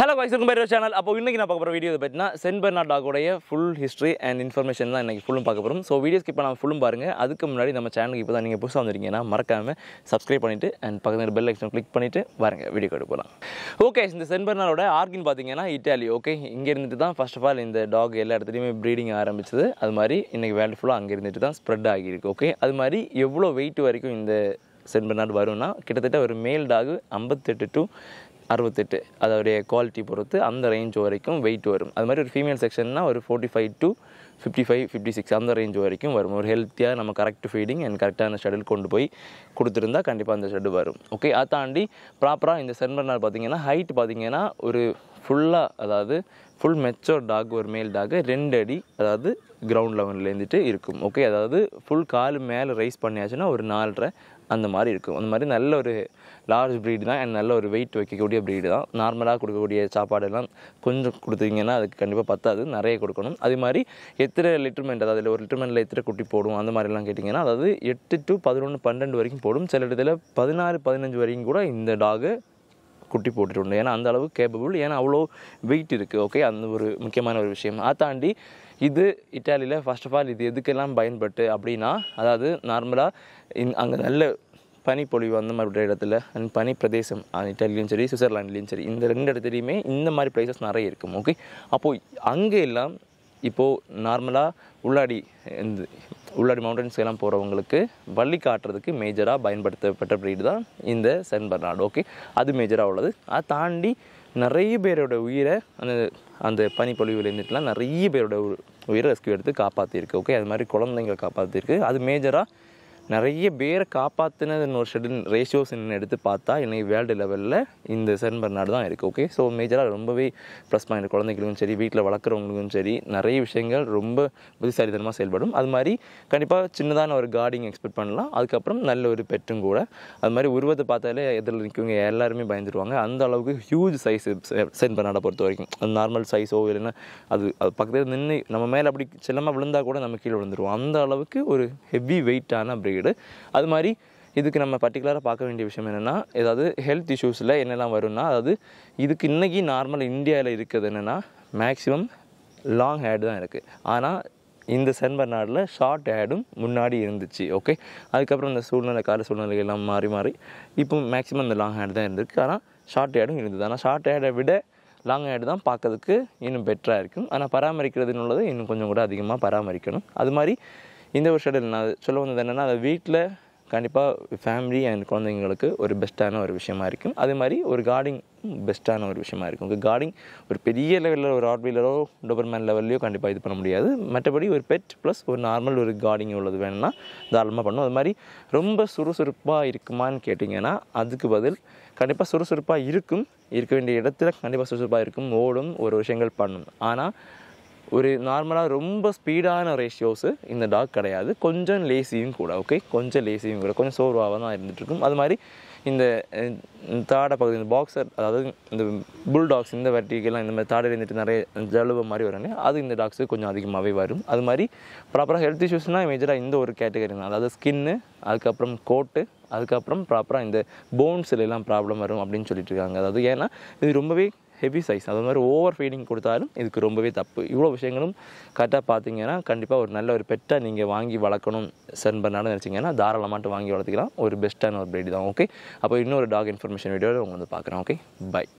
hello voice இருக்கும் பேர் channel அப்போ இன்றைக்கி நான் பார்க்க போகிற வீடியோ பார்த்தீங்கன்னா சென்ட் பெர்னாட் டாகோடைய ஃபுல் ஹிஸ்ட்ரி அண்ட் இன்ஃபர்மேஷன் தான் இன்றைக்கி ஃபுல்லும் பார்க்க போகிறோம் ஸோ வீடியோஸ்க்கு இப்போ நான் ஃபுல்லும் பாருங்கள் அதுக்கு முன்னாடி நம்ம சேனலுக்கு இப்போ தான் நீங்கள் புதுசாக வந்திருக்கீங்கன்னா மறக்காமல் சப்ஸ்கிரைப் பண்ணிவிட்டு அண்ட் பக்கத்தில் பெல் ஐக்கன் கிளிக் பண்ணிவிட்டு வாருங்க வீடியோ கட்டு போகலாம் ஓகே இந்த சென்ட் பெர்னாடோட ஆர்கின் பார்த்தீங்கன்னா இட்டாலி ஓகே இங்கே இருந்துட்டு தான் ஃபஸ்ட் ஆஃப் ஆல் இந்த டாக் எல்லா இடத்துலையுமே ப்ரீடிங் ஆரம்பிச்சது அது மாதிரி இன்றைக்கி வேர்ல்டு ஃபுல்லாக அங்கே இருந்துட்டு தான் ஸ்ப்ரெட் ஆகியிருக்கு ஓகே அது மாதிரி எவ்வளோ வெயிட் வரைக்கும் இந்த சென்ட் பெர்னாட் வரும்னா கிட்டத்தட்ட ஒரு மேல் டாக் ஐம்பத்தெட்டு டு அறுபத்தெட்டு அதோடைய குவாலிட்டி பொறுத்து அந்த ரேஞ்ச் வரைக்கும் வெயிட் வரும் அது மாதிரி ஒரு ஃபீமேல் செக்ஷன்னா ஒரு forty five to fifty five fifty six அந்த ரேஞ்ச் வரைக்கும் வரும் ஒரு ஹெல்த்தியாக நம்ம கரெக்ட் ஃபீடிங் அண்ட் கரெக்டான ஷெடியூல் கொண்டு போய் கொடுத்துருந்தா கண்டிப்பாக அந்த ஷெட்டு வரும் ஓகே அதை தாண்டி ப்ராப்பராக இந்த நாள் பார்த்திங்கன்னா ஹைட் பார்த்திங்கன்னா ஒரு ஃபுல்லாக அதாவது ஃபுல் மெச்சோர் டாக் ஒரு மேல் டாக் ரெண்டு அடி அதாவது கிரவுண்ட் லெவன்லேருந்துட்டு இருக்கும் ஓகே அதாவது ஃபுல் கால் மேலே ரைஸ் பண்ணியாச்சுன்னா ஒரு நாலரை அந்த மாதிரி இருக்கும் அந்த மாதிரி நல்ல ஒரு லார்ஜ் ப்ரீடு தான் அண்ட் நல்ல ஒரு வெயிட் வைக்கக்கூடிய ப்ரீடு தான் நார்மலாக கொடுக்கக்கூடிய சாப்பாடெல்லாம் கொஞ்சம் கொடுத்தீங்கன்னா அதுக்கு கண்டிப்பாக பத்தாது நிறைய கொடுக்கணும் அது மாதிரி எத்தனை லிட்டர்மெண்ட் அதாவது ஒரு லிட்டர்மெண்ட்டில் எத்தனை குட்டி போடும் அந்த மாதிரிலாம் கேட்டிங்கன்னா அதாவது எட்டு டு பதினொன்று பன்னெண்டு வரைக்கும் போடும் சில இடத்துல பதினாறு பதினஞ்சு வரைக்கும் கூட இந்த டாகு குட்டி போட்டுட்டு ஏன்னா அந்த அளவுக்கு கேப்பபிள் ஏன்னா அவ்வளோ வெயிட் இருக்குது ஓகே அந்த ஒரு முக்கியமான ஒரு விஷயம் அதை தாண்டி இது இட்டாலியில் ஃபர்ஸ்ட் ஆஃப் ஆல் இது எதுக்கெல்லாம் பயன்பட்டு அப்படின்னா அதாவது நார்மலாக இந் அங்கே நல்ல பனிப்பொழிவு அந்த மாதிரி விடுற இடத்துல அண்ட் பனி பிரதேசம் இட்டாலியும் சரி சுவிட்சர்லாண்ட்லேயும் சரி இந்த ரெண்டு இடத்துலையுமே இந்த மாதிரி ப்ளேசஸ் நிறைய இருக்கும் ஓகே அப்போது அங்கே எல்லாம் இப்போது நார்மலாக உள்ளாடி இந்த உள்ளாடி மவுண்டன்ஸ் எல்லாம் போகிறவங்களுக்கு வள்ளி காட்டுறதுக்கு மேஜராக பயன்படுத்தப்பட்ட ப்ரீடு தான் இந்த சென் பர்னாடு ஓகே அது மேஜராக உள்ளது அதை தாண்டி நிறைய பேரோட உயிரை அந்த அந்த பனிப்பொழிவில் இருந்துட்டுலாம் நிறைய பேரோட உயிரை ரெஸ்கியூ எடுத்து காப்பாற்றிருக்கு ஓகே அது மாதிரி குழந்தைங்களை காப்பாற்றிருக்கு அது மேஜராக நிறைய பேரை காப்பாற்றினதுன்னு ஒரு ஷெடில் ரேஷியோஸ் எடுத்து பார்த்தா இன்றைக்கி வேர்ல்டு லெவலில் இந்த சென் பர்னாடு தான் இருக்குது ஓகே ஸோ மேஜராக ரொம்பவே ப்ளஸ் பாயிண்ட் குழந்தைகளுக்கும் சரி வீட்டில் வளர்க்குறவங்களுக்கும் சரி நிறைய விஷயங்கள் ரொம்ப புத்திசாலித்தனமாக செயல்படும் அது மாதிரி கண்டிப்பாக சின்னதான ஒரு கார்டிங் எக்ஸ்பெக்ட் பண்ணலாம் அதுக்கப்புறம் நல்ல ஒரு பெட்டும் கூட அது மாதிரி உருவத்தை பார்த்தாலே எதில் நிற்கவங்க எல்லாருமே பயந்துருவாங்க அந்த அளவுக்கு ஹியூஜ் சைஸ் சென்ட் பர்னாடை பொறுத்த வரைக்கும் அது நார்மல் சைஸோ இல்லைன்னா அது அது பக்கத்தில் நின்று நம்ம மேலே அப்படி செல்லமாக விழுந்தால் கூட நம்ம கீழே விழுந்துருவோம் அந்த அளவுக்கு ஒரு ஹெவி வெயிட்டான பிரேக் வீடு அது மாதிரி இதுக்கு நம்ம பர்டிகுலராக பார்க்க வேண்டிய விஷயம் என்னென்னா ஏதாவது ஹெல்த் இஷ்யூஸில் என்னெல்லாம் வரும்னா அதாவது இதுக்கு இன்றைக்கி நார்மல் இந்தியாவில் இருக்கிறது என்னென்னா மேக்ஸிமம் லாங் ஹேடு தான் இருக்குது ஆனால் இந்த சென் நாடில் ஷார்ட் ஹேடும் முன்னாடி இருந்துச்சு ஓகே அதுக்கப்புறம் இந்த சூழ்நிலை கால சூழ்நிலை எல்லாம் மாறி மாறி இப்போ மேக்ஸிமம் இந்த லாங் ஹேட் தான் இருந்திருக்கு ஆனால் ஷார்ட் ஹேடும் இருந்தது ஆனால் ஷார்ட் ஹேடை விட லாங் ஹேடு தான் பார்க்கறதுக்கு இன்னும் பெட்டராக இருக்கும் ஆனால் பராமரிக்கிறதுன்னு உள்ளது இன்னும் கொஞ்சம் கூட அதிகமாக பராமரிக்கணும் அது மாதிரி இந்த ஒரு ஷெடியூல் நான் சொல்ல வந்தது என்னென்னா அதை வீட்டில் கண்டிப்பாக ஃபேமிலி அண்ட் குழந்தைங்களுக்கு ஒரு பெஸ்ட்டான ஒரு விஷயமா இருக்கும் அதே மாதிரி ஒரு கார்டிங் பெஸ்ட்டான ஒரு விஷயமா இருக்கும் கார்டிங் ஒரு பெரிய லெவலில் ஒரு ஆட்வீலரோ டோபர்மேன் லெவல்லையோ கண்டிப்பாக இது பண்ண முடியாது மற்றபடி ஒரு பெட் ப்ளஸ் ஒரு நார்மல் ஒரு கார்டிங் உள்ளது வேணும்னா தாராளமாக பண்ணும் அது மாதிரி ரொம்ப சுறுசுறுப்பாக இருக்குமான்னு கேட்டிங்கன்னா அதுக்கு பதில் கண்டிப்பாக சுறுசுறுப்பாக இருக்கும் இருக்க வேண்டிய இடத்துல கண்டிப்பாக சுறுசுறுப்பாக இருக்கும் ஓடும் ஒரு விஷயங்கள் பண்ணும் ஆனால் ஒரு நார்மலாக ரொம்ப ஸ்பீடான ரேஷியோஸு இந்த டாக் கிடையாது கொஞ்சம் லேசியும் கூட ஓகே கொஞ்சம் லேசியும் கூட கொஞ்சம் சோர்வாக தான் இருந்துகிட்ருக்கும் அது மாதிரி இந்த தாடை பகுதி இந்த பாக்ஸர் அதாவது இந்த புல் டாக்ஸ் இந்த வெட்டிக்கெல்லாம் இந்த மாதிரி தாடை இருந்துட்டு நிறைய ஜலுவ மாதிரி வரணும் அது இந்த டாக்ஸு கொஞ்சம் அதிகமாகவே வரும் அது மாதிரி ப்ராப்பராக ஹெல்த் இஷ்யூஸ்னால் மேஜராக இந்த ஒரு கேட்டகரி தான் அதாவது ஸ்கின்னு அதுக்கப்புறம் கோட்டு அதுக்கப்புறம் ப்ராப்பராக இந்த போன்ஸ்லாம் ப்ராப்ளம் வரும் அப்படின்னு சொல்லிட்டு இருக்காங்க அதாவது ஏன்னா இது ரொம்பவே ஹெவி சைஸ் அது மாதிரி ஓவர் ஃபீடிங் கொடுத்தாலும் இதுக்கு ரொம்பவே தப்பு இவ்வளோ விஷயங்களும் கரெக்டாக பார்த்தீங்கன்னா கண்டிப்பாக ஒரு நல்ல ஒரு பெட்டை நீங்கள் வாங்கி வளர்க்கணும் சென்ட் பண்ணாலும் நினச்சிங்கன்னா தாராளமாட்டு வாங்கி வளர்த்துக்கலாம் ஒரு பெஸ்ட்டான ஒரு பிரீடு தான் ஓகே அப்போ இன்னொரு டாக் இன்ஃபர்மேஷன் வீடியோவில் உங்களை வந்து பார்க்குறேன் ஓகே பை